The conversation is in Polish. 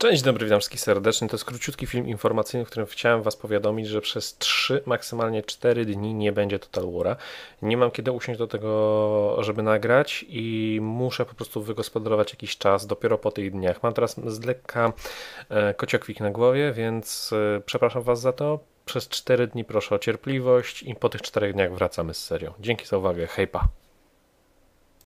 Cześć, dobry, witam wszystkich serdecznie. To jest króciutki film informacyjny, w którym chciałem Was powiadomić, że przez 3, maksymalnie 4 dni nie będzie Total War'a. Nie mam kiedy usiąść do tego, żeby nagrać i muszę po prostu wygospodarować jakiś czas dopiero po tych dniach. Mam teraz z lekka e, kociokwik na głowie, więc e, przepraszam Was za to. Przez 4 dni proszę o cierpliwość i po tych 4 dniach wracamy z serią. Dzięki za uwagę, hejpa!